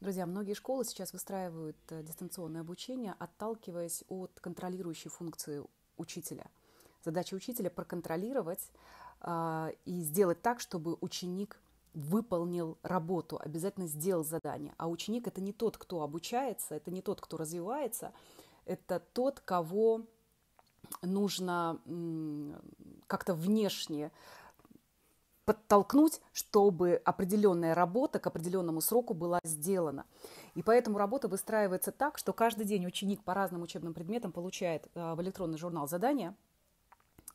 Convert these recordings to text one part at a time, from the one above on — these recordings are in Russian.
Друзья, многие школы сейчас выстраивают э, дистанционное обучение, отталкиваясь от контролирующей функции учителя. Задача учителя проконтролировать э, и сделать так, чтобы ученик выполнил работу, обязательно сделал задание. А ученик это не тот, кто обучается, это не тот, кто развивается, это тот, кого нужно как-то внешне подтолкнуть, чтобы определенная работа к определенному сроку была сделана. И поэтому работа выстраивается так, что каждый день ученик по разным учебным предметам получает э, в электронный журнал задания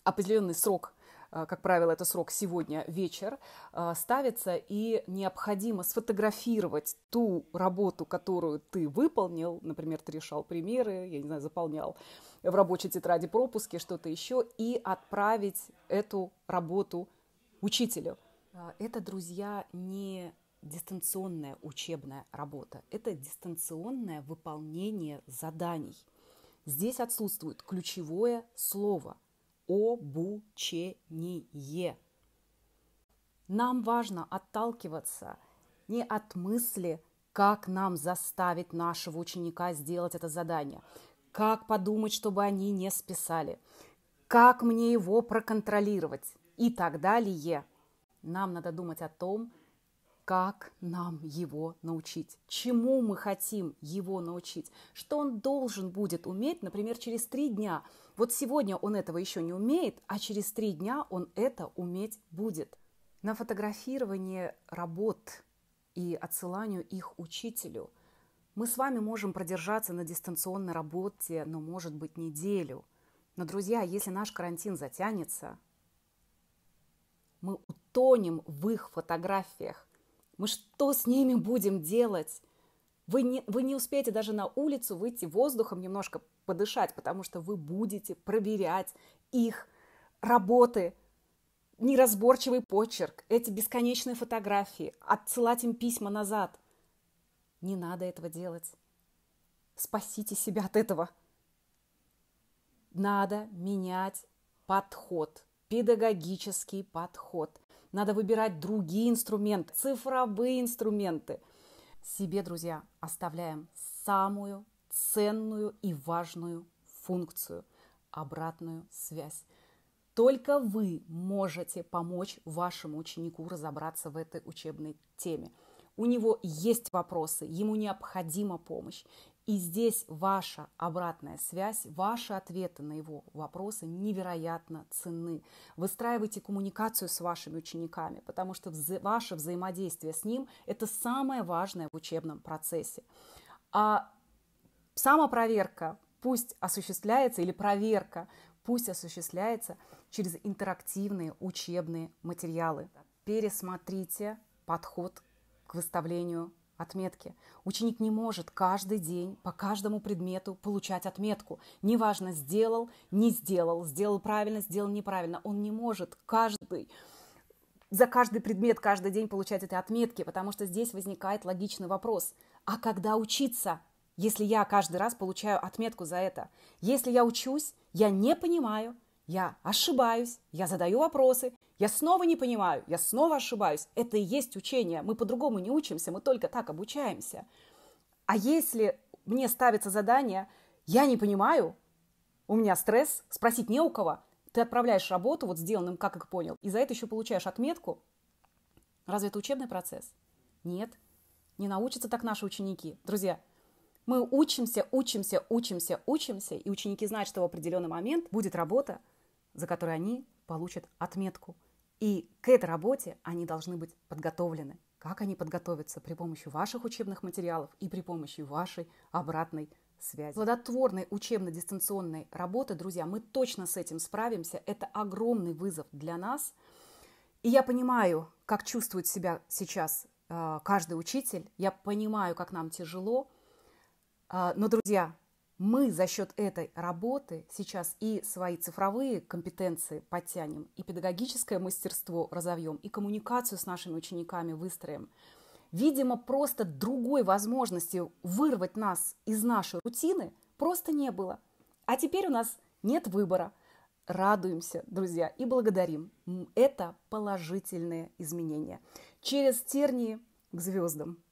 определенный срок э, как правило, это срок сегодня вечер, э, ставится, и необходимо сфотографировать ту работу, которую ты выполнил, например, ты решал примеры, я не знаю, заполнял в рабочей тетради пропуски, что-то еще, и отправить эту работу учителю. А, это, друзья, не дистанционная учебная работа, это дистанционное выполнение заданий. Здесь отсутствует ключевое слово – обучение. Нам важно отталкиваться не от мысли, как нам заставить нашего ученика сделать это задание, как подумать, чтобы они не списали, как мне его проконтролировать, и так далее. Нам надо думать о том, как нам его научить, чему мы хотим его научить, что он должен будет уметь, например, через три дня. Вот сегодня он этого еще не умеет, а через три дня он это уметь будет. На фотографирование работ и отсыланию их учителю мы с вами можем продержаться на дистанционной работе, но может быть неделю. Но, друзья, если наш карантин затянется, мы утонем в их фотографиях. Мы что с ними будем делать? Вы не, вы не успеете даже на улицу выйти воздухом немножко подышать, потому что вы будете проверять их работы, неразборчивый почерк, эти бесконечные фотографии, отсылать им письма назад. Не надо этого делать. Спасите себя от этого. Надо менять подход – педагогический подход. Надо выбирать другие инструменты, цифровые инструменты. Себе, друзья, оставляем самую ценную и важную функцию – обратную связь. Только вы можете помочь вашему ученику разобраться в этой учебной теме. У него есть вопросы, ему необходима помощь. И здесь ваша обратная связь, ваши ответы на его вопросы невероятно ценны. Выстраивайте коммуникацию с вашими учениками, потому что вза- ваше взаимодействие с ним – это самое важное в учебном процессе. А самопроверка пусть осуществляется, или проверка пусть осуществляется через интерактивные учебные материалы. Пересмотрите подход к выставлению отметки. Ученик не может каждый день по каждому предмету получать отметку. Неважно, сделал, не сделал, сделал правильно, сделал неправильно. Он не может каждый за каждый предмет каждый день получать этой отметки, потому что здесь возникает логичный вопрос. А когда учиться, если я каждый раз получаю отметку за это? Если я учусь, я не понимаю, я ошибаюсь, я задаю вопросы, я снова не понимаю, я снова ошибаюсь. Это и есть учение. Мы по-другому не учимся, мы только так обучаемся. А если мне ставится задание, я не понимаю, у меня стресс, спросить не у кого, ты отправляешь работу вот сделанным, как их понял, и за это еще получаешь отметку. Разве это учебный процесс? Нет. Не научатся так наши ученики. Друзья, мы учимся, учимся, учимся, учимся, и ученики знают, что в определенный момент будет работа, за которую они получат отметку – и к этой работе они должны быть подготовлены. Как они подготовятся? При помощи ваших учебных материалов и при помощи вашей обратной связи. Плодотворной учебно-дистанционной работы, друзья, мы точно с этим справимся. Это огромный вызов для нас. И я понимаю, как чувствует себя сейчас э, каждый учитель. Я понимаю, как нам тяжело. Э, но, друзья, мы за счет этой работы сейчас и свои цифровые компетенции подтянем, и педагогическое мастерство разовьем, и коммуникацию с нашими учениками выстроим. Видимо, просто другой возможности вырвать нас из нашей рутины просто не было. А теперь у нас нет выбора. Радуемся, друзья, и благодарим. Это положительные изменения. Через тернии к звездам.